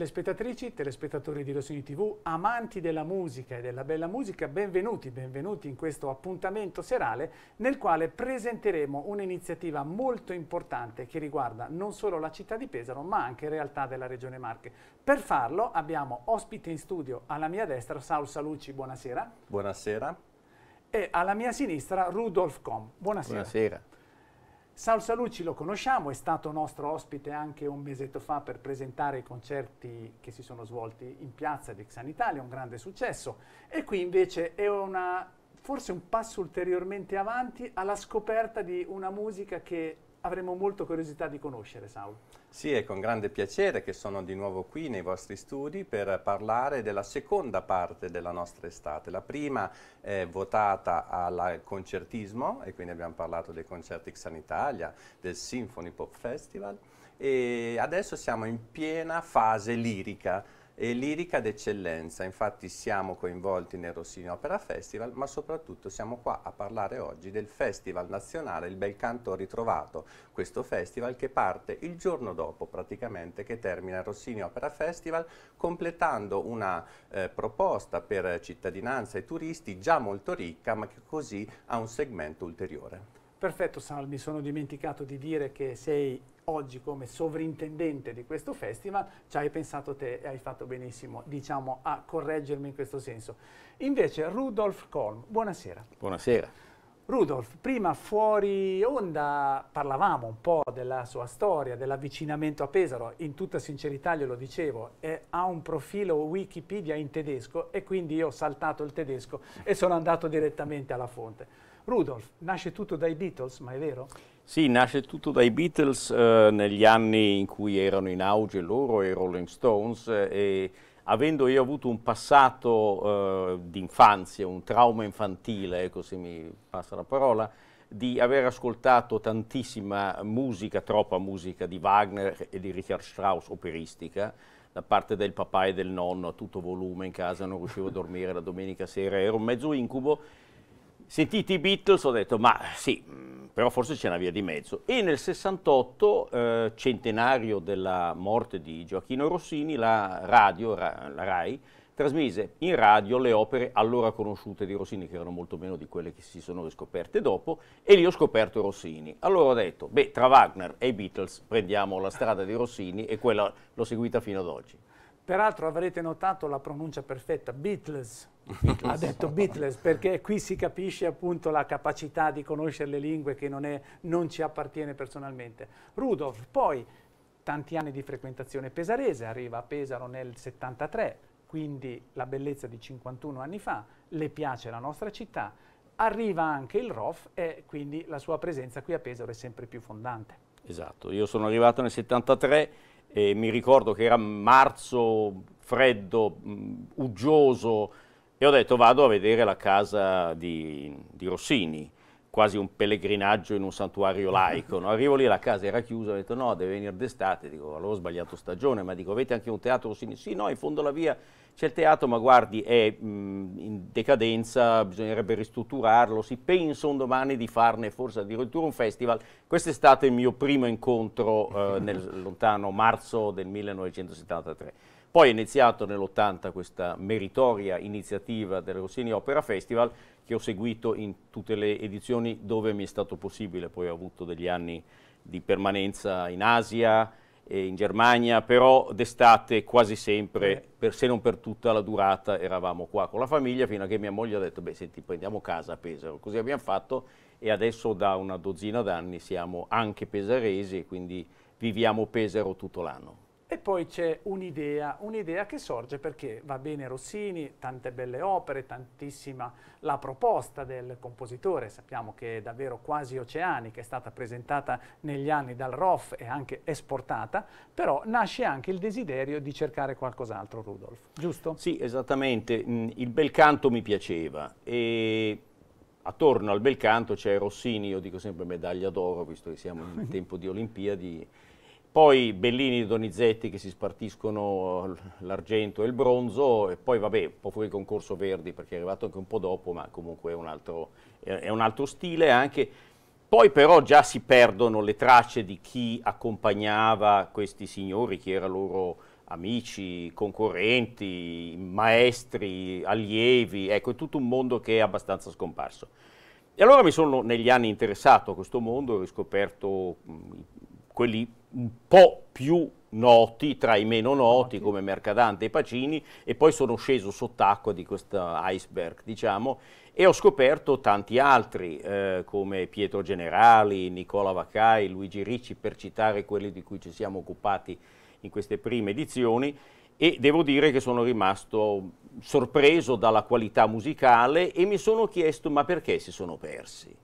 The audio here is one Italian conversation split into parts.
telespettatrici, telespettatori di Rossini TV, amanti della musica e della bella musica, benvenuti, benvenuti in questo appuntamento serale nel quale presenteremo un'iniziativa molto importante che riguarda non solo la città di Pesaro ma anche realtà della regione Marche. Per farlo abbiamo ospite in studio alla mia destra Saul Salucci, buonasera. Buonasera. E alla mia sinistra Rudolf Com, buonasera. Buonasera. Sal Salucci lo conosciamo, è stato nostro ospite anche un mesetto fa per presentare i concerti che si sono svolti in piazza di Xanitalia, un grande successo. E qui invece è una, forse un passo ulteriormente avanti alla scoperta di una musica che avremo molto curiosità di conoscere, Saul. Sì, è con grande piacere che sono di nuovo qui nei vostri studi per parlare della seconda parte della nostra estate. La prima è votata al concertismo e quindi abbiamo parlato dei concerti Xan Italia, del Symphony Pop Festival e adesso siamo in piena fase lirica e lirica d'eccellenza, infatti siamo coinvolti nel Rossini Opera Festival, ma soprattutto siamo qua a parlare oggi del Festival Nazionale Il Bel Canto Ritrovato, questo festival che parte il giorno dopo praticamente che termina il Rossini Opera Festival, completando una eh, proposta per cittadinanza e turisti già molto ricca, ma che così ha un segmento ulteriore. Perfetto Sal, mi sono dimenticato di dire che sei oggi come sovrintendente di questo festival, ci hai pensato te e hai fatto benissimo diciamo, a correggermi in questo senso. Invece Rudolf Kolm, buonasera. Buonasera. Rudolf, prima fuori onda parlavamo un po' della sua storia, dell'avvicinamento a Pesaro, in tutta sincerità glielo dicevo, ha un profilo Wikipedia in tedesco e quindi io ho saltato il tedesco e sono andato direttamente alla fonte. Rudolf, nasce tutto dai Beatles, ma è vero? Sì, nasce tutto dai Beatles eh, negli anni in cui erano in auge loro e i Rolling Stones eh, e avendo io avuto un passato eh, di un trauma infantile, ecco se mi passa la parola, di aver ascoltato tantissima musica, troppa musica di Wagner e di Richard Strauss operistica, da parte del papà e del nonno a tutto volume in casa, non riuscivo a dormire la domenica sera, ero un mezzo incubo Sentiti i Beatles ho detto ma sì, però forse c'è una via di mezzo. E nel 68, eh, centenario della morte di Gioacchino Rossini, la radio, la RAI, trasmise in radio le opere allora conosciute di Rossini, che erano molto meno di quelle che si sono riscoperte dopo, e lì ho scoperto Rossini. Allora ho detto, beh, tra Wagner e i Beatles prendiamo la strada di Rossini e quella l'ho seguita fino ad oggi. Peraltro avrete notato la pronuncia perfetta, Beatles, ha detto Beatles, perché qui si capisce appunto la capacità di conoscere le lingue che non, è, non ci appartiene personalmente. Rudolf, poi tanti anni di frequentazione pesarese, arriva a Pesaro nel 73, quindi la bellezza di 51 anni fa, le piace la nostra città, arriva anche il ROF e quindi la sua presenza qui a Pesaro è sempre più fondante. Esatto, io sono arrivato nel 73 e mi ricordo che era marzo, freddo, mh, mm, uggioso, e ho detto vado a vedere la casa di, di Rossini, quasi un pellegrinaggio in un santuario laico. No? Arrivo lì, la casa era chiusa, ho detto no, deve venire d'estate, dico allora ho sbagliato stagione, ma dico avete anche un teatro Rossini? Sì, no, in fondo alla via c'è il teatro, ma guardi, è mh, in decadenza, bisognerebbe ristrutturarlo, si pensa un domani di farne forse addirittura un festival. Questo è stato il mio primo incontro eh, nel lontano marzo del 1973. Poi è iniziato nell'80 questa meritoria iniziativa del Rossini Opera Festival che ho seguito in tutte le edizioni dove mi è stato possibile, poi ho avuto degli anni di permanenza in Asia, eh, in Germania, però d'estate quasi sempre, eh. per, se non per tutta la durata, eravamo qua con la famiglia fino a che mia moglie ha detto, beh senti, prendiamo casa a Pesaro. Così abbiamo fatto e adesso da una dozzina d'anni siamo anche pesaresi e quindi viviamo Pesaro tutto l'anno. E poi c'è un'idea, un'idea che sorge perché va bene Rossini, tante belle opere, tantissima la proposta del compositore, sappiamo che è davvero quasi oceanica, è stata presentata negli anni dal ROF e anche esportata, però nasce anche il desiderio di cercare qualcos'altro, Rudolf, giusto? Sì, esattamente, mm, il bel canto mi piaceva e attorno al bel canto c'è Rossini, io dico sempre medaglia d'oro, visto che siamo in tempo di Olimpiadi, poi Bellini e Donizetti che si spartiscono eh, l'argento e il bronzo e poi vabbè, un po' fuori concorso Verdi perché è arrivato anche un po' dopo, ma comunque è un altro, è un altro stile anche. Poi però già si perdono le tracce di chi accompagnava questi signori, chi era loro amici, concorrenti, maestri, allievi, ecco, è tutto un mondo che è abbastanza scomparso. E allora mi sono negli anni interessato a questo mondo, ho riscoperto mh, mm, quelli un po' più noti tra i meno noti come Mercadante e Pacini e poi sono sceso sott'acqua di questo iceberg diciamo e ho scoperto tanti altri eh, come Pietro Generali, Nicola Vaccai, Luigi Ricci per citare quelli di cui ci siamo occupati in queste prime edizioni e devo dire che sono rimasto sorpreso dalla qualità musicale e mi sono chiesto ma perché si sono persi?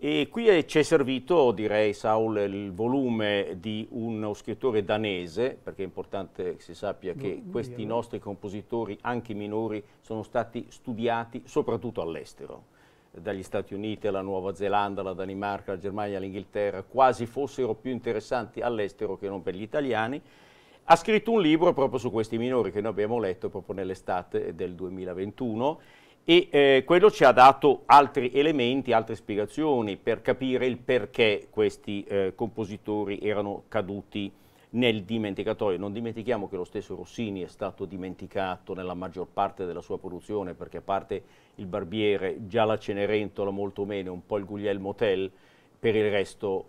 E qui ci è servito, direi Saul, il volume di uno scrittore danese, perché è importante che si sappia che questi nostri compositori, anche minori, sono stati studiati soprattutto all'estero, dagli Stati Uniti alla Nuova Zelanda, alla Danimarca, alla Germania, all'Inghilterra, quasi fossero più interessanti all'estero che non per gli italiani. Ha scritto un libro proprio su questi minori che noi abbiamo letto proprio nell'estate del 2021 e eh, quello ci ha dato altri elementi, altre spiegazioni per capire il perché questi eh, compositori erano caduti nel dimenticatoio. Non dimentichiamo che lo stesso Rossini è stato dimenticato nella maggior parte della sua produzione, perché a parte il Barbiere, già la Cenerentola molto meno, un po' il Guglielmo Tell, per il resto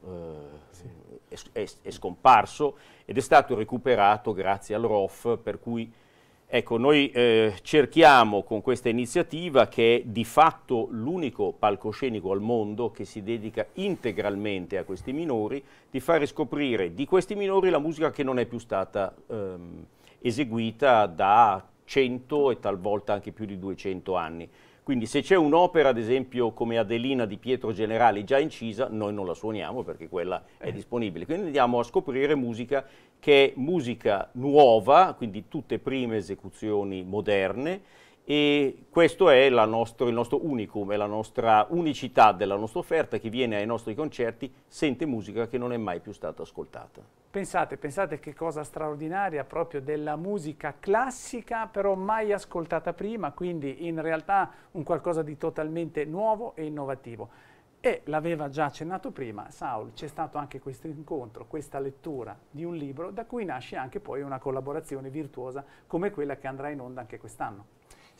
eh, sì. è, è, è scomparso ed è stato recuperato grazie al ROF, per cui Ecco, noi eh, cerchiamo con questa iniziativa, che è di fatto l'unico palcoscenico al mondo che si dedica integralmente a questi minori, di fare scoprire di questi minori la musica che non è più stata ehm, eseguita da 100 e talvolta anche più di 200 anni. Quindi se c'è un'opera, ad esempio come Adelina di Pietro Generali già incisa, noi non la suoniamo perché quella è eh. disponibile. Quindi andiamo a scoprire musica che è musica nuova, quindi tutte prime esecuzioni moderne, e questo è nostro, il nostro unicum, è la nostra unicità della nostra offerta, chi viene ai nostri concerti sente musica che non è mai più stata ascoltata. Pensate, pensate che cosa straordinaria proprio della musica classica però mai ascoltata prima, quindi in realtà un qualcosa di totalmente nuovo e innovativo. E l'aveva già accennato prima, Saul, c'è stato anche questo incontro, questa lettura di un libro da cui nasce anche poi una collaborazione virtuosa come quella che andrà in onda anche quest'anno.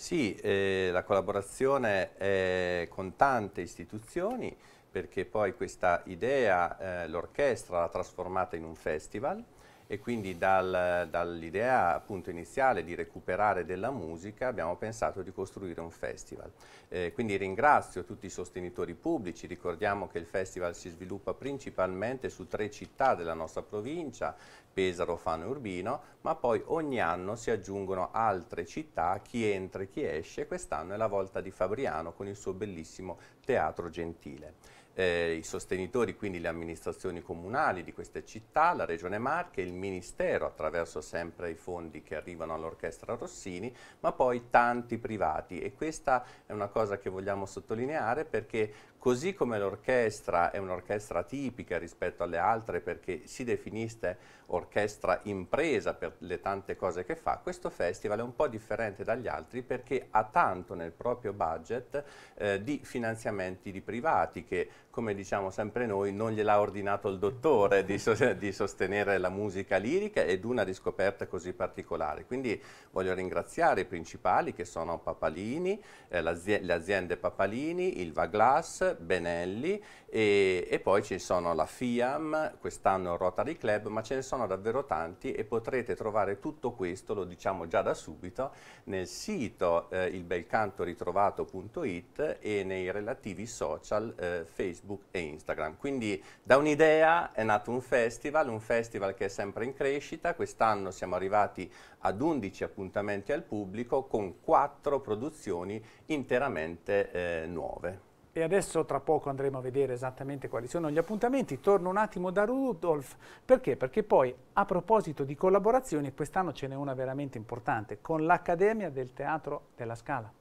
Sì, eh, la collaborazione è con tante istituzioni perché poi questa idea eh, l'orchestra l'ha trasformata in un festival e quindi dal, dall'idea appunto iniziale di recuperare della musica abbiamo pensato di costruire un festival. Eh, quindi ringrazio tutti i sostenitori pubblici, ricordiamo che il festival si sviluppa principalmente su tre città della nostra provincia, Pesaro, Fano e Urbino, ma poi ogni anno si aggiungono altre città, chi entra e chi esce, quest'anno è la volta di Fabriano con il suo bellissimo Teatro Gentile. Eh, i sostenitori, quindi le amministrazioni comunali di queste città, la Regione Marche, il Ministero attraverso sempre i fondi che arrivano all'Orchestra Rossini, ma poi tanti privati e questa è una cosa che vogliamo sottolineare perché così come l'orchestra è un'orchestra tipica rispetto alle altre perché si definiste orchestra impresa per le tante cose che fa, questo festival è un po' differente dagli altri perché ha tanto nel proprio budget eh, di finanziamenti di privati che come diciamo sempre noi, non gliel'ha ordinato il dottore di, so di, sostenere la musica lirica ed una riscoperta così particolare. Quindi voglio ringraziare i principali che sono Papalini, eh, le aziende Papalini, il Glass, Benelli e, e, poi ci sono la FIAM, quest'anno Rotary Club, ma ce ne sono davvero tanti e potrete trovare tutto questo, lo diciamo già da subito, nel sito eh, ilbelcantoritrovato.it e nei relativi social eh, Facebook e Instagram. Quindi da un'idea è nato un festival, un festival che è sempre in crescita, quest'anno siamo arrivati ad 11 appuntamenti al pubblico con 4 produzioni interamente eh, nuove. E adesso tra poco andremo a vedere esattamente quali sono gli appuntamenti. Torno un attimo da Rudolf. Perché? Perché poi a proposito di collaborazioni quest'anno ce n'è una veramente importante con l'Accademia del Teatro della Scala.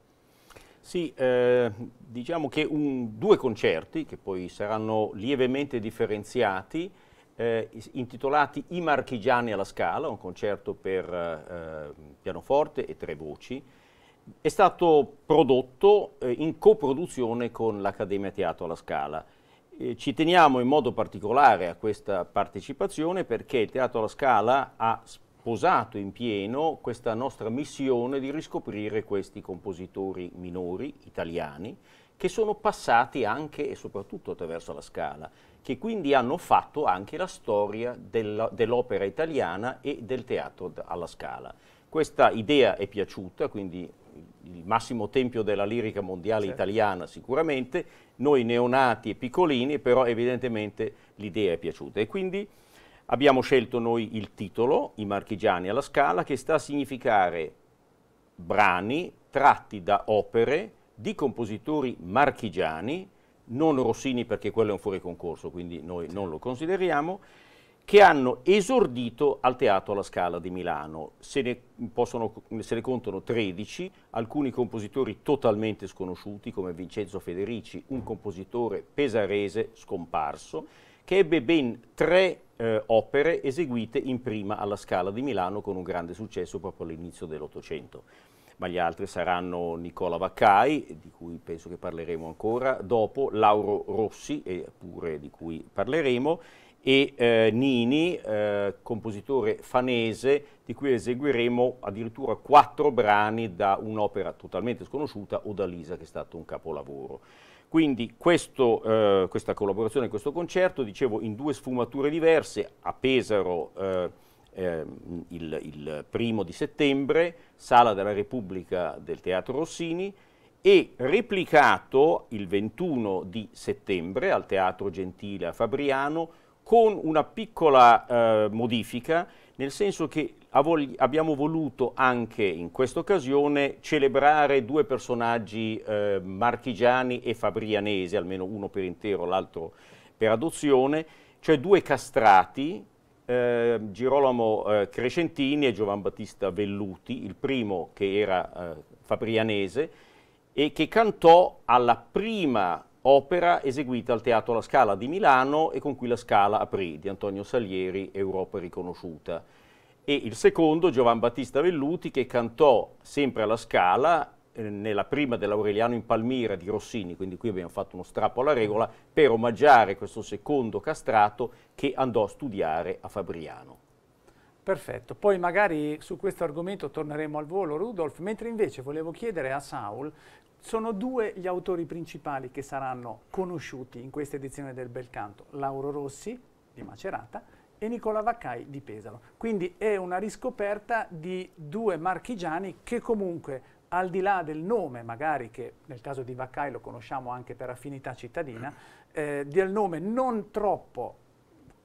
Sì, eh, diciamo che un, due concerti che poi saranno lievemente differenziati eh, intitolati I Marchigiani alla Scala, un concerto per eh, eh pianoforte e tre voci è stato prodotto eh, in coproduzione con l'Accademia Teatro alla Scala. Eh, ci teniamo in modo particolare a questa partecipazione perché il Teatro alla Scala ha sposato in pieno questa nostra missione di riscoprire questi compositori minori italiani che sono passati anche e soprattutto attraverso la Scala, che quindi hanno fatto anche la storia dell'opera italiana e del teatro alla Scala. Questa idea è piaciuta, quindi il massimo tempio della lirica mondiale certo. italiana sicuramente, noi neonati e piccolini, però evidentemente l'idea è piaciuta. E quindi abbiamo scelto noi il titolo, I Marchigiani alla Scala, che sta a significare brani tratti da opere di compositori marchigiani, non Rossini perché quello è un fuori concorso, quindi noi non lo consideriamo, che hanno esordito al Teatro alla Scala di Milano. Se ne, possono, se ne, contano 13, alcuni compositori totalmente sconosciuti come Vincenzo Federici, un compositore pesarese scomparso, che ebbe ben tre eh, opere eseguite in prima alla Scala di Milano con un grande successo proprio all'inizio dell'Ottocento ma gli altri saranno Nicola Vaccai, di cui penso che parleremo ancora dopo, Lauro Rossi, eh, pure di cui parleremo, e eh, Nini, eh, compositore fanese, di cui eseguiremo addirittura quattro brani da un'opera totalmente sconosciuta, Odalisa, che è stato un capolavoro. Quindi questo, eh, questa collaborazione, questo concerto, dicevo, in due sfumature diverse, a Pesaro eh, ehm, il, il primo di settembre, Sala della Repubblica del Teatro Rossini, e replicato il 21 di settembre al Teatro Gentile a Fabriano con una piccola eh, modifica, nel senso che abbiamo voluto anche in questa occasione celebrare due personaggi eh, marchigiani e fabrianesi, almeno uno per intero, l'altro per adozione, cioè due castrati, eh, Girolamo eh, Crescentini e Giovan Battista Velluti, il primo che era eh, fabrianese e che cantò alla prima opera eseguita al Teatro La Scala di Milano e con cui La Scala aprì, di Antonio Salieri, Europa riconosciuta. E il secondo, Giovan Battista Velluti, che cantò sempre alla Scala eh, nella prima dell'Aureliano in Palmira di Rossini, quindi qui abbiamo fatto uno strappo alla regola, per omaggiare questo secondo castrato che andò a studiare a Fabriano. Perfetto, poi magari su questo argomento torneremo al volo, Rudolf, mentre invece volevo chiedere a Saul sono due gli autori principali che saranno conosciuti in questa edizione del Bel Canto, Lauro Rossi di Macerata e Nicola Vaccai di Pesaro. Quindi è una riscoperta di due marchigiani che comunque al di là del nome, magari che nel caso di Vaccai lo conosciamo anche per affinità cittadina, eh, del nome non troppo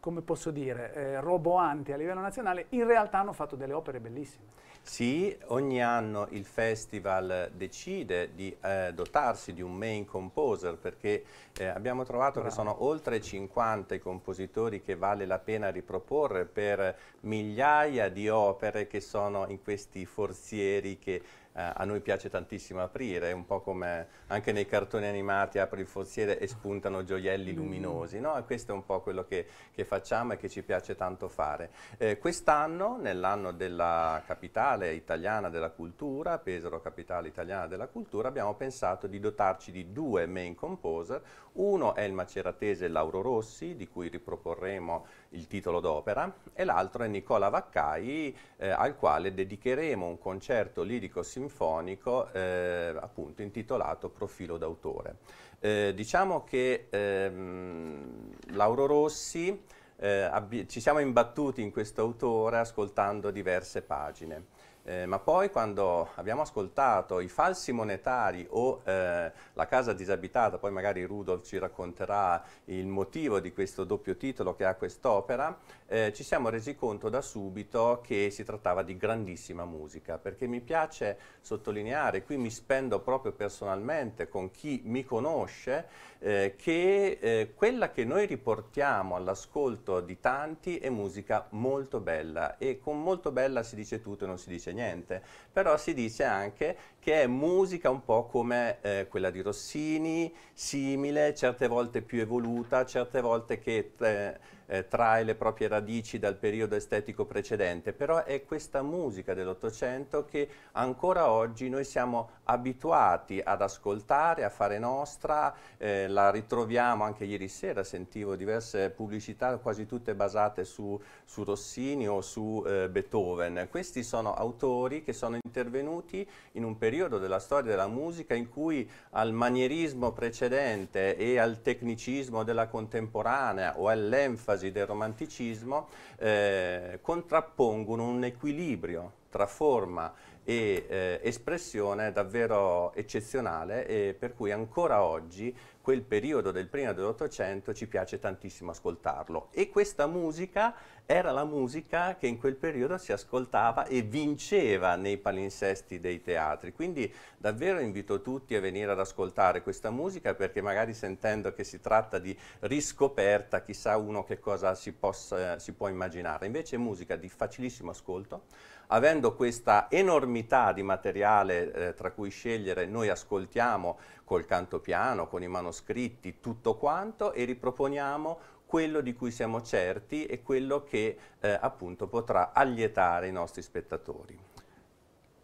come posso dire, eh, roboanti a livello nazionale, in realtà hanno fatto delle opere bellissime. Sì, ogni anno il festival decide di eh, dotarsi di un main composer perché eh, abbiamo trovato Bravo. che sono oltre 50 i compositori che vale la pena riproporre per migliaia di opere che sono in questi forzieri che eh, a noi piace tantissimo aprire, è un po' come anche nei cartoni animati apri il forziere e spuntano gioielli mm. luminosi, no? questo è un po' quello che, che, facciamo e che ci piace tanto fare. Eh, Quest'anno, nell'anno della capitale italiana della cultura, Pesaro capitale italiana della cultura, abbiamo pensato di dotarci di due main composer, uno è il maceratese Lauro Rossi, di cui riproporremo il titolo d'opera, e l'altro è Nicola Vaccai, eh, al quale dedicheremo un concerto lirico-simile sinfonico eh, appunto intitolato Profilo d'autore. Eh, diciamo che ehm, Lauro Rossi, eh, ci siamo imbattuti in questo autore ascoltando diverse pagine. Eh, ma poi quando abbiamo ascoltato i falsi monetari o eh, la casa disabitata, poi magari Rudolf ci racconterà il motivo di questo doppio titolo che ha quest'opera, eh, ci siamo resi conto da subito che si trattava di grandissima musica, perché mi piace sottolineare, qui mi spendo proprio personalmente con chi mi conosce, eh, che eh, quella che noi riportiamo all'ascolto di tanti è musica molto bella e con molto bella si dice tutto e non si dice niente niente, però si dice anche che è musica un po' come eh, quella di Rossini, simile, certe volte più evoluta, certe volte che eh, eh, trae le proprie radici dal periodo estetico precedente, però è questa musica dell'Ottocento che ancora oggi noi siamo abituati ad ascoltare, a fare nostra, eh, la ritroviamo anche ieri sera, sentivo diverse pubblicità quasi tutte basate su, su Rossini o su eh, Beethoven. Questi sono autori che sono intervenuti in un periodo periodo della storia della musica in cui al manierismo precedente e al tecnicismo della contemporanea o all'enfasi del romanticismo eh, contrappongono un equilibrio tra forma e eh, espressione davvero eccezionale e per cui ancora oggi quel periodo del prima dell'Ottocento ci piace tantissimo ascoltarlo. E questa musica era la musica che in quel periodo si ascoltava e vinceva nei palinsesti dei teatri. Quindi davvero invito tutti a venire ad ascoltare questa musica perché magari sentendo che si tratta di riscoperta, chissà uno che cosa si, possa, si può immaginare. Invece è musica di facilissimo ascolto. Avendo questa enormità di materiale eh, tra cui scegliere, noi ascoltiamo col canto piano, con i manoscritti, tutto quanto e riproponiamo quello di cui siamo certi e quello che eh, appunto potrà allietare i nostri spettatori.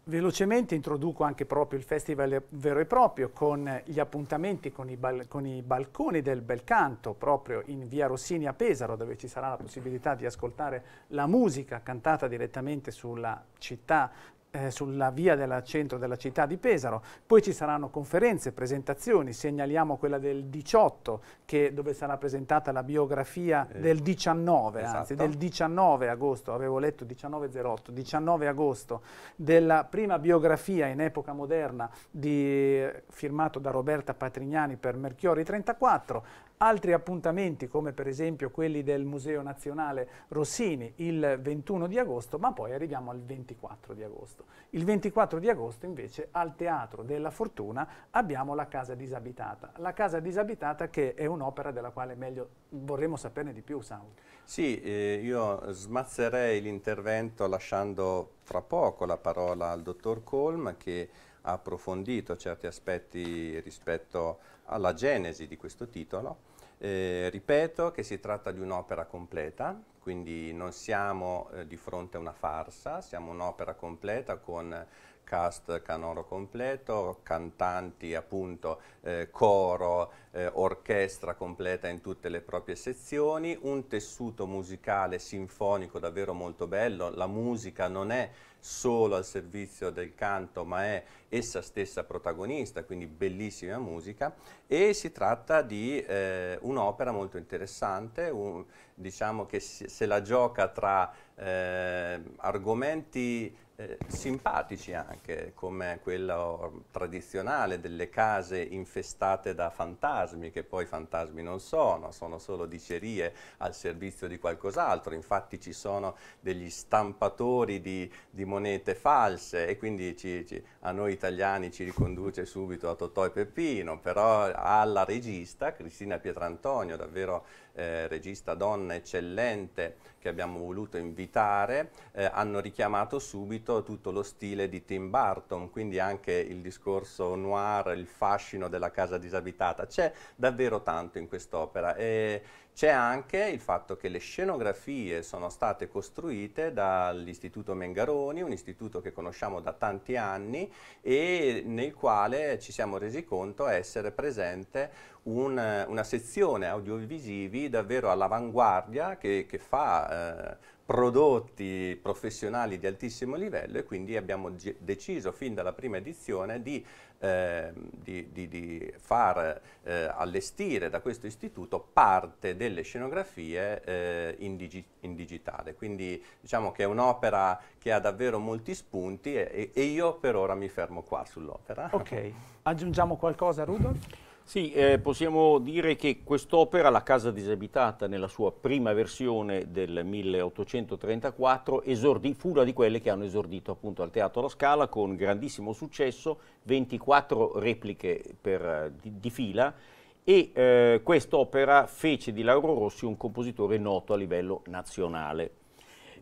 Velocemente introduco anche proprio il festival vero e proprio con gli appuntamenti con i, con i, balconi del bel canto proprio in via Rossini a Pesaro dove ci sarà la possibilità di ascoltare la musica cantata direttamente sulla città eh, sulla via del centro della città di Pesaro. Poi ci saranno conferenze, presentazioni, segnaliamo quella del 18 che, dove sarà presentata la biografia eh, del 19, esatto. anzi del 19 agosto, avevo letto 1908, 19 agosto, della prima biografia in epoca moderna di, eh, firmato da Roberta Patrignani per Merchiori 34. Altri appuntamenti come per esempio quelli del Museo Nazionale Rossini il 21 di agosto, ma poi arriviamo al 24 di agosto. Il 24 di agosto invece al Teatro della Fortuna abbiamo la Casa Disabitata. La Casa Disabitata che è un'opera della quale meglio vorremmo saperne di più, Saul. Sì, eh, io smazzerei l'intervento lasciando fra poco la parola al dottor Colm che ha approfondito certi aspetti rispetto alla genesi di questo titolo eh, ripeto che si tratta di un'opera completa, quindi non siamo eh, di fronte a una farsa, siamo un'opera completa con cast canoro completo, cantanti appunto, eh, coro, eh, orchestra completa in tutte le proprie sezioni, un tessuto musicale sinfonico davvero molto bello, la musica non è solo al servizio del canto ma è essa stessa protagonista, quindi bellissima musica e si tratta di eh, un'opera molto interessante, un, diciamo che se la gioca tra eh, argomenti eh, simpatici anche, come quello tradizionale delle case infestate da fantasmi, che poi fantasmi non sono, sono solo dicerie al servizio di qualcos'altro, infatti ci sono degli stampatori di, di monete false e quindi ci, ci, a noi italiani ci riconduce subito a Totò e Peppino, però alla regista Cristina Pietrantonio, davvero eh, regista donna eccellente che abbiamo voluto invitare, eh, hanno richiamato subito detto, tutto lo stile di Tim Burton, quindi anche il discorso noir, il fascino della casa disabitata. C'è davvero tanto in quest'opera e c'è anche il fatto che le scenografie sono state costruite dall'Istituto Mengaroni, un istituto che conosciamo da tanti anni e nel quale ci siamo resi conto essere presente un, una sezione audiovisivi davvero all'avanguardia che, che, fa... Eh, prodotti professionali di altissimo livello e quindi abbiamo deciso fin dalla prima edizione di eh, di, di, di, far eh, allestire da questo istituto parte delle scenografie eh, in, digi in, digitale. Quindi diciamo che è un'opera che ha davvero molti spunti e, e io per ora mi fermo qua sull'opera. Ok, aggiungiamo qualcosa Rudolf? Sì, eh, possiamo dire che quest'opera, la Casa Disabitata, nella sua prima versione del 1834, esordì, fu una di quelle che hanno esordito appunto al Teatro La Scala con grandissimo successo, 24 repliche per, di, di, fila e eh, quest'opera fece di Lauro Rossi un compositore noto a livello nazionale.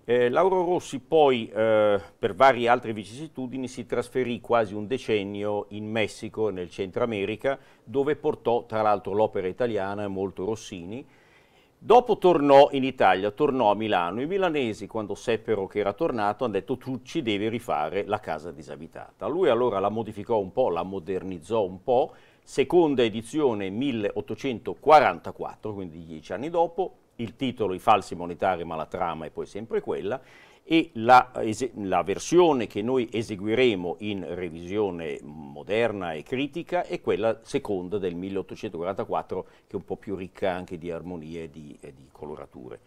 Eh, Lauro Rossi poi, eh, per varie altre vicissitudini, si trasferì quasi un decennio in Messico, nel Centro America, dove portò tra l'altro l'opera italiana e molto Rossini. Dopo tornò in Italia, tornò a Milano. I milanesi, quando seppero che era tornato, hanno detto tu ci devi rifare la casa disabitata. Lui allora la modificò un po', la modernizzò un po', seconda edizione 1844, quindi dieci anni dopo, il titolo I falsi monetari ma la trama è poi sempre quella e la, la, versione che noi eseguiremo in revisione moderna e critica è quella seconda del 1844 che è un po' più ricca anche di armonie e di, e di colorature.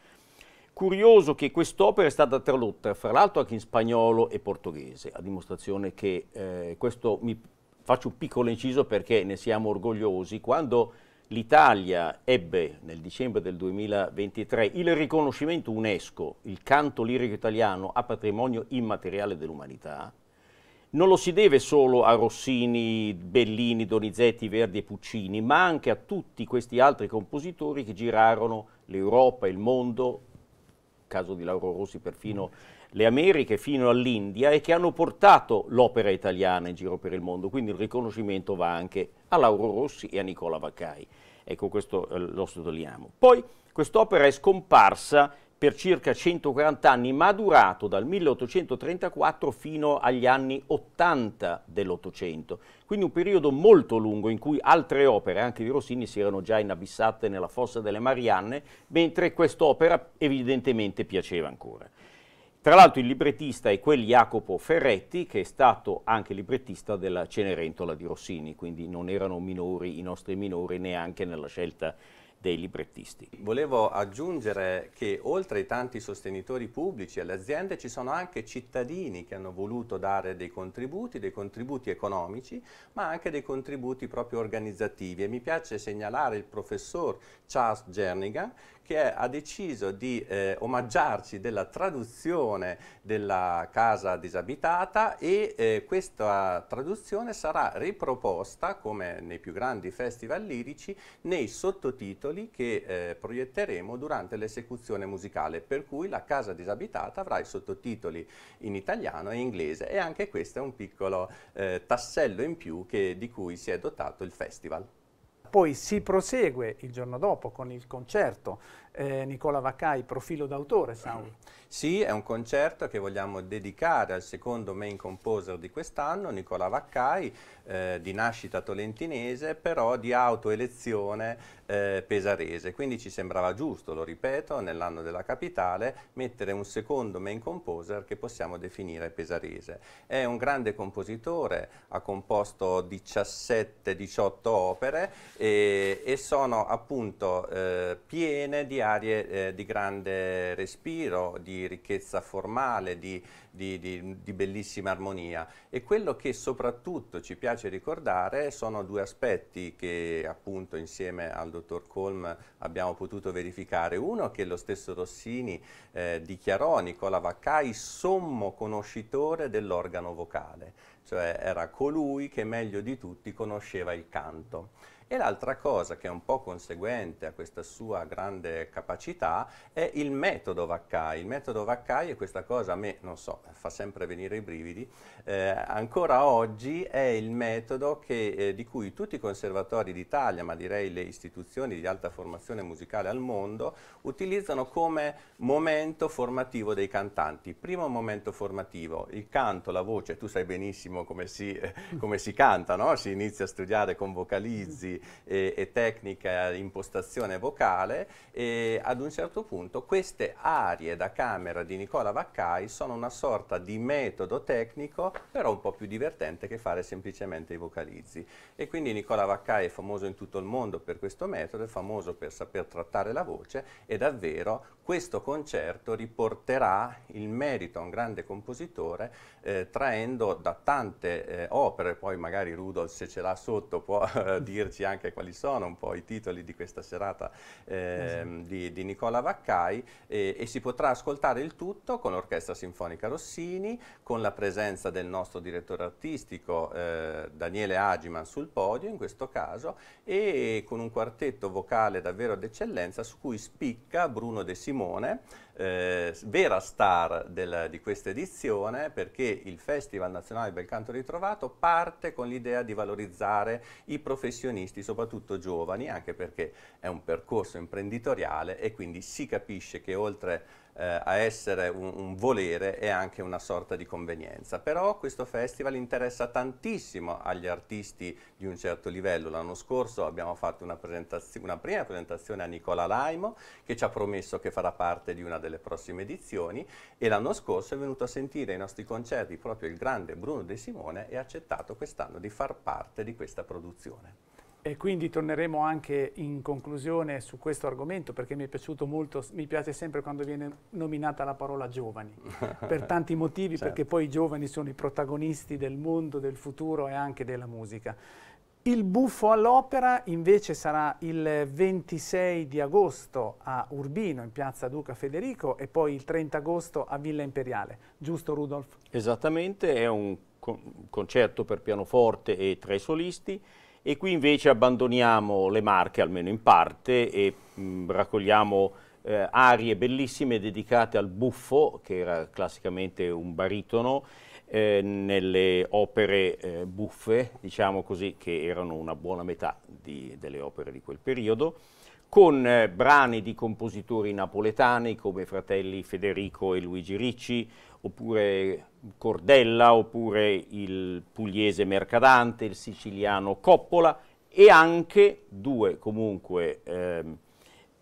Curioso che quest'opera è stata tradotta fra l'altro anche in spagnolo e portoghese, a dimostrazione che eh, questo mi faccio un piccolo inciso perché ne siamo orgogliosi. Quando L'Italia ebbe nel dicembre del 2023 il riconoscimento UNESCO, il canto lirico italiano, a patrimonio immateriale dell'umanità. Non lo si deve solo a Rossini, Bellini, Donizetti, Verdi e Puccini, ma anche a tutti questi altri compositori che girarono l'Europa, il mondo, caso di Lauro Rossi perfino le Americhe fino all'India e che hanno portato l'opera italiana in giro per il mondo, quindi il riconoscimento va anche a Lauro Rossi e a Nicola Vaccai. Ecco, questo eh, lo sottolineiamo. Poi quest'opera è scomparsa per circa 140 anni, ma ha durato dal 1834 fino agli anni 80 dell'Ottocento, quindi un periodo molto lungo in cui altre opere, anche di Rossini, si erano già inabissate nella fossa delle Marianne, mentre quest'opera evidentemente piaceva ancora. Tra l'altro il librettista è quel Jacopo Ferretti che è stato anche librettista della Cenerentola di Rossini, quindi non erano minori i nostri minori neanche nella scelta dei librettisti. Volevo aggiungere che oltre ai tanti sostenitori pubblici e alle aziende ci sono anche cittadini che hanno voluto dare dei contributi, dei contributi economici, ma anche dei contributi proprio organizzativi e mi piace segnalare il professor Charles Jernigan che ha deciso di eh, omaggiarci della traduzione della casa disabitata e eh, questa traduzione sarà riproposta, come nei più grandi festival lirici, nei sottotitoli che eh, proietteremo durante l'esecuzione musicale, per cui la casa disabitata avrà i sottotitoli in italiano e inglese e anche questo è un piccolo eh, tassello in più che, di cui si è dotato il festival poi si prosegue il giorno dopo con il concerto eh, Nicola Vaccai, profilo d'autore, Saul. Sì, è un concerto che vogliamo dedicare al secondo main composer di quest'anno, Nicola Vaccai, eh, di nascita tolentinese, però di autoelezione eh, pesarese. Quindi ci sembrava giusto, lo ripeto, nell'anno della capitale, mettere un secondo main composer che possiamo definire pesarese. È un grande compositore, ha composto 17-18 opere e, e sono appunto eh, piene di aree eh, di grande respiro, di ricchezza formale, di, di, di, di, bellissima armonia e quello che soprattutto ci piace ricordare sono due aspetti che appunto insieme al dottor Colm abbiamo potuto verificare. Uno che lo stesso Rossini eh, dichiarò Nicola Vaccai sommo conoscitore dell'organo vocale, cioè era colui che meglio di tutti conosceva il canto. E l'altra cosa che è un po' conseguente a questa sua grande capacità è il metodo Vaccai. Il metodo Vaccai, e questa cosa a me, non so, fa sempre venire i brividi, eh, ancora oggi è il metodo che, eh, di cui tutti i conservatori d'Italia, ma direi le istituzioni di alta formazione musicale al mondo, utilizzano come momento formativo dei cantanti. Primo momento formativo, il canto, la voce, tu sai benissimo come si, eh, come si canta, no? si inizia a studiare con vocalizzi, e, eh, e tecnica, impostazione vocale e ad un certo punto queste arie da camera di Nicola Vaccai sono una sorta di metodo tecnico però un po' più divertente che fare semplicemente i vocalizzi e quindi Nicola Vaccai è famoso in tutto il mondo per questo metodo, è famoso per saper trattare la voce e davvero questo concerto riporterà il merito a un grande compositore eh, traendo da tante eh, opere, poi magari Rudolf se ce l'ha sotto può eh, dirci anche anche quali sono un po' i titoli di questa serata eh, di, di, Nicola Vaccai eh, e si potrà ascoltare il tutto con l'Orchestra Sinfonica Rossini, con la presenza del nostro direttore artistico eh, Daniele Agiman sul podio in questo caso e con un quartetto vocale davvero d'eccellenza su cui spicca Bruno De Simone eh, vera star del, di questa edizione perché il Festival Nazionale Bel Canto Ritrovato parte con l'idea di valorizzare i professionisti, soprattutto giovani, anche perché è un percorso imprenditoriale e quindi si capisce che oltre a eh, a essere un, un, volere e anche una sorta di convenienza. Però questo festival interessa tantissimo agli artisti di un certo livello. L'anno scorso abbiamo fatto una, presentazio una prima presentazione a Nicola Laimo che ci ha promesso che farà parte di una delle prossime edizioni e l'anno scorso è venuto a sentire i nostri concerti proprio il grande Bruno De Simone e ha accettato quest'anno di far parte di questa produzione. E quindi torneremo anche in conclusione su questo argomento perché mi è piaciuto molto, mi piace sempre quando viene nominata la parola giovani, per tanti motivi certo. perché poi i giovani sono i protagonisti del mondo, del futuro e anche della musica. Il buffo all'opera invece sarà il 26 di agosto a Urbino in piazza Duca Federico e poi il 30 agosto a Villa Imperiale, giusto Rudolf? Esattamente, è un concerto per pianoforte e tre solisti e qui invece abbandoniamo le Marche, almeno in parte, e mh, raccogliamo eh, arie bellissime dedicate al buffo, che era classicamente un baritono, eh, nelle opere eh, buffe, diciamo così, che erano una buona metà di, delle opere di quel periodo, con eh, brani di compositori napoletani come i fratelli Federico e Luigi Ricci, oppure Cordella, oppure il pugliese Mercadante, il siciliano Coppola e anche due comunque ehm,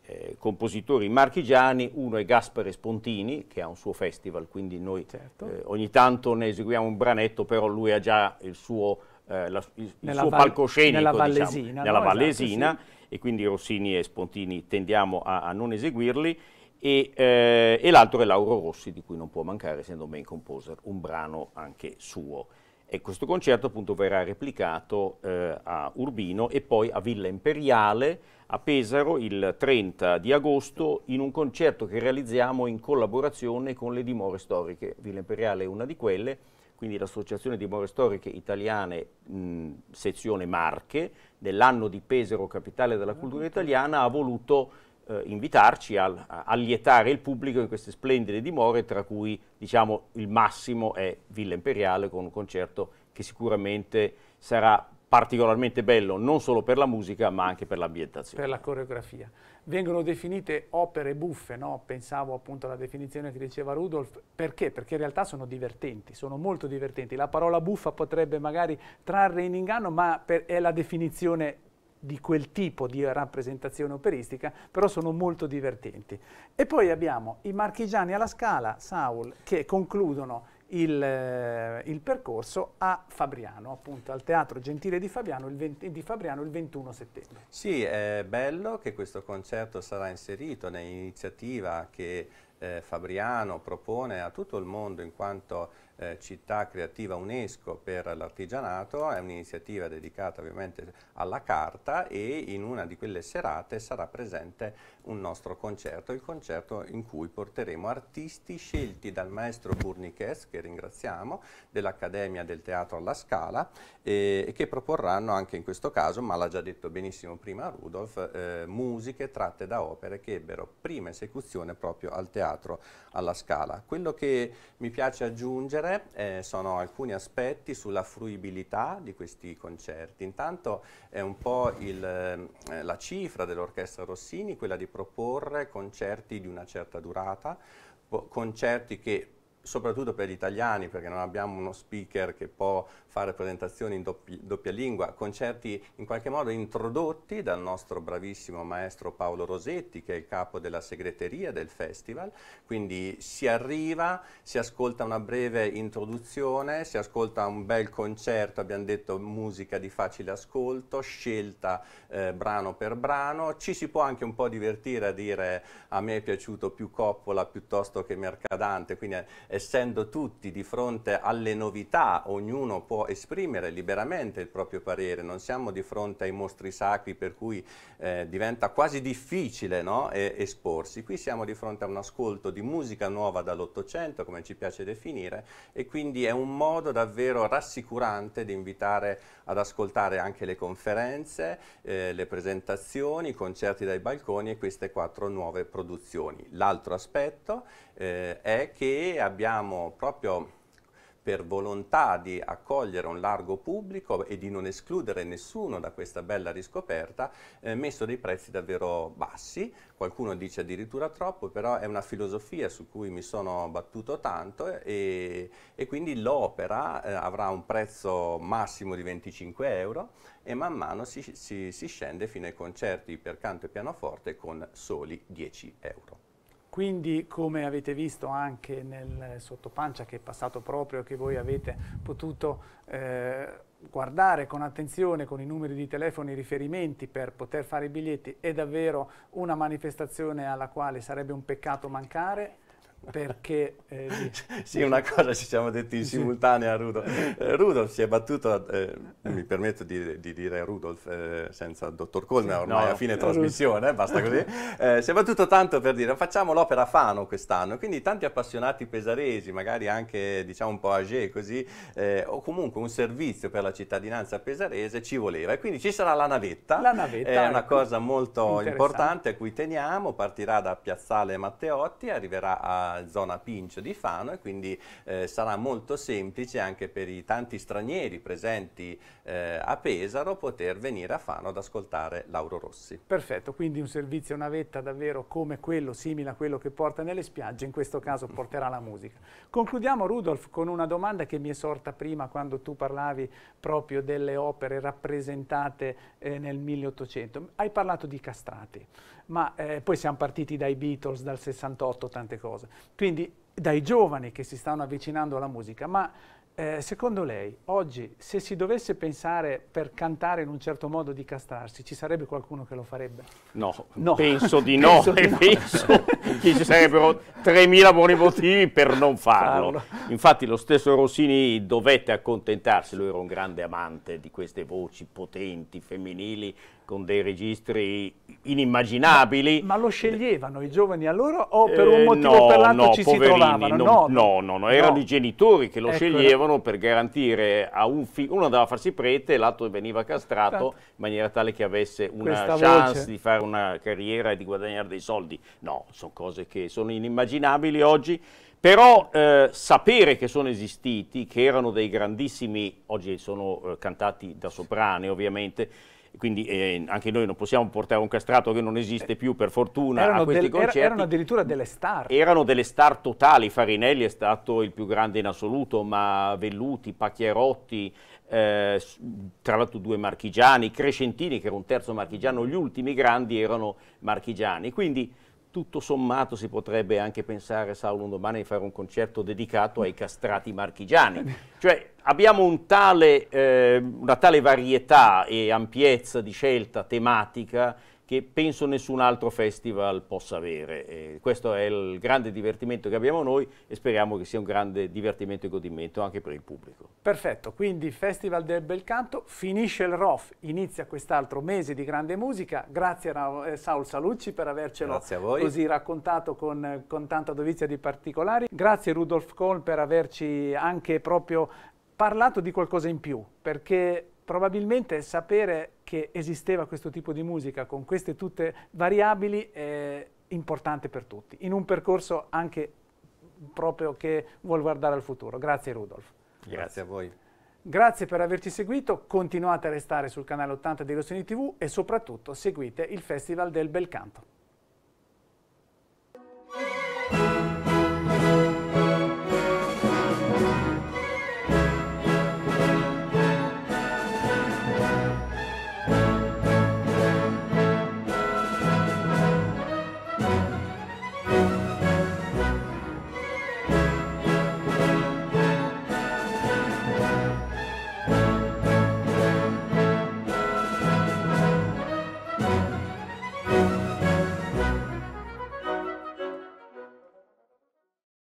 eh, compositori marchigiani, uno è Gaspare Spontini che ha un suo festival, quindi noi certo. eh, ogni tanto ne eseguiamo un branetto, però lui ha già il suo, eh, la, il, il suo palcoscenico nella diciamo, Vallesina, diciamo, no? nella esatto, Vallesina esatto, sì e quindi Rossini e Spontini tendiamo a, a non eseguirli e, eh, e l'altro è Lauro Rossi di cui non può mancare essendo main composer un brano anche suo e questo concerto appunto verrà replicato eh, a Urbino e poi a Villa Imperiale a Pesaro il 30 di agosto in un concerto che realizziamo in collaborazione con le dimore storiche Villa Imperiale è una di quelle quindi l'Associazione di More Storiche Italiane, mh, sezione Marche, nell'anno di Pesaro, capitale della ah, cultura italiana, ha voluto eh, invitarci a, a, lietare il pubblico in queste splendide dimore, tra cui diciamo, il massimo è Villa Imperiale, con un concerto che sicuramente sarà particolarmente bello non solo per la musica ma anche per l'ambientazione. Per la coreografia. Vengono definite opere buffe, no? pensavo appunto alla definizione che diceva Rudolf, perché? Perché in realtà sono divertenti, sono molto divertenti. La parola buffa potrebbe magari trarre in inganno ma per, è la definizione di quel tipo di rappresentazione operistica, però sono molto divertenti. E poi abbiamo i marchigiani alla scala, Saul, che concludono il, eh, il, percorso a Fabriano, appunto al Teatro Gentile di Fabriano il, 20, di Fabriano il 21 settembre. Sì, è bello che questo concerto sarà inserito nell'iniziativa che eh, Fabriano propone a tutto il mondo in quanto eh, città creativa UNESCO per l'artigianato, è un'iniziativa dedicata ovviamente alla carta e in una di quelle serate sarà presente un nostro concerto, il concerto in cui porteremo artisti scelti dal maestro Burniches, che ringraziamo, dell'Accademia del Teatro alla Scala, e eh, che proporranno anche in questo caso, ma l'ha già detto benissimo prima Rudolf, eh, musiche tratte da opere che ebbero prima esecuzione proprio al Teatro alla Scala. Quello che mi piace aggiungere eh, sono alcuni aspetti sulla fruibilità di questi concerti. Intanto è un po' il, eh, la cifra dell'Orchestra Rossini, quella di riproporre concerti di una certa durata, concerti che soprattutto per gli italiani, perché non abbiamo uno speaker che può fare presentazioni in doppia, doppia lingua, concerti in qualche modo introdotti dal nostro bravissimo maestro Paolo Rosetti, che è il capo della segreteria del festival, quindi si arriva, si ascolta una breve introduzione, si ascolta un bel concerto, abbiamo detto musica di facile ascolto, scelta eh, brano per brano, ci si può anche un po' divertire a dire a me è piaciuto più Coppola piuttosto che Mercadante, quindi essendo tutti di fronte alle novità, ognuno può esprimere liberamente il proprio parere, non siamo di fronte ai mostri sacri per cui eh, diventa quasi difficile no? e, esporsi, qui siamo di fronte a un ascolto di musica nuova dall'Ottocento, come ci piace definire, e quindi è un modo davvero rassicurante di invitare ad ascoltare anche le conferenze, eh, le presentazioni, i concerti dai balconi e queste quattro nuove produzioni. L'altro aspetto eh, è che abbiamo abbiamo proprio per volontà di accogliere un largo pubblico e di non escludere nessuno da questa bella riscoperta, eh, messo dei prezzi davvero bassi, qualcuno dice addirittura troppo, però è una filosofia su cui mi sono battuto tanto e, e quindi l'opera eh, avrà un prezzo massimo di 25 euro e man mano si, si, si scende fino ai concerti per canto e pianoforte con soli 10 euro. Quindi come avete visto anche nel sottopancia che è passato proprio, che voi avete potuto eh, guardare con attenzione con i numeri di telefono i riferimenti per poter fare i biglietti, è davvero una manifestazione alla quale sarebbe un peccato mancare perché... Eh, sì, una cosa ci siamo detti in simultanea a Rudolf. Eh, Rudolf si è battuto, eh, mi permetto di, di dire Rudolf eh, senza il dottor Colmer ormai no, a fine trasmissione, eh, basta così, eh, si è battuto tanto per dire facciamo l'opera Fano quest'anno, quindi tanti appassionati pesaresi, magari anche diciamo un po' age così, o comunque un servizio per la cittadinanza pesarese ci voleva e quindi ci sarà la navetta, la navetta è una ecco. cosa molto importante a cui teniamo, partirà da Piazzale Matteotti, arriverà a zona Pincio di Fano e quindi eh, sarà molto semplice anche per i tanti stranieri presenti eh, a Pesaro poter venire a Fano ad ascoltare Lauro Rossi. Perfetto, quindi un servizio, una vetta davvero come quello, simile a quello che porta nelle spiagge, in questo caso porterà la musica. Concludiamo Rudolf con una domanda che mi è sorta prima quando tu parlavi proprio delle opere rappresentate eh, nel 1800. Hai parlato di castrati ma eh, poi siamo partiti dai Beatles, dal 68, tante cose. Quindi dai giovani che si stanno avvicinando alla musica, ma eh, secondo lei oggi se si dovesse pensare per cantare in un certo modo di castrarsi, ci sarebbe qualcuno che lo farebbe? No, no. penso di no penso e di no. penso che ci sarebbero 3.000 buoni motivi per non farlo. farlo. Infatti lo stesso Rossini dovette accontentarsi, lui era un grande amante di queste voci potenti, femminili, con dei registri inimmaginabili. Ma, ma, lo sceglievano i giovani allora o per eh, un motivo eh, no, per l'altro no, ci poverini, si trovavano? Non, no, no, no, erano i genitori che lo ecco. sceglievano per garantire a un figlio, uno andava a farsi prete e l'altro veniva castrato Tanto. Certo. in maniera tale che avesse una Questa chance voce. di fare una carriera e di guadagnare dei soldi. No, sono cose che sono inimmaginabili oggi. Però eh, sapere che sono esistiti, che erano dei grandissimi, oggi sono eh, cantati da soprani ovviamente, quindi eh, anche noi non possiamo portare un castrato che non esiste più per fortuna erano a questi del, er, concerti. erano addirittura delle star. Erano delle star totali, Farinelli è stato il più grande in assoluto, ma Velluti, Pacchierotti, eh, tra l'altro due marchigiani, Crescentini che era un terzo marchigiano, gli ultimi grandi erano marchigiani, quindi tutto sommato si potrebbe anche pensare, Saulo, un domani di fare un concerto dedicato ai castrati marchigiani. Eh cioè abbiamo un tale, eh, una tale varietà e ampiezza di scelta tematica che penso nessun altro festival possa avere. Eh, questo è il grande divertimento che abbiamo noi e speriamo che sia un grande divertimento e godimento anche per il pubblico. Perfetto, quindi Festival del Bel Canto, finisce il ROF, inizia quest'altro mese di grande musica. Grazie a eh, Saul Salucci per avercelo così raccontato con, con tanta dovizia di particolari. Grazie Rudolf Kohl per averci anche proprio parlato di qualcosa in più, perché probabilmente sapere che esisteva questo tipo di musica con queste tutte variabili è importante per tutti, in un percorso anche proprio che vuol guardare al futuro. Grazie Rudolf. Grazie, Grazie a voi. Grazie per averci seguito, continuate a restare sul canale 80 di Rossini TV e soprattutto seguite il Festival del Bel Canto.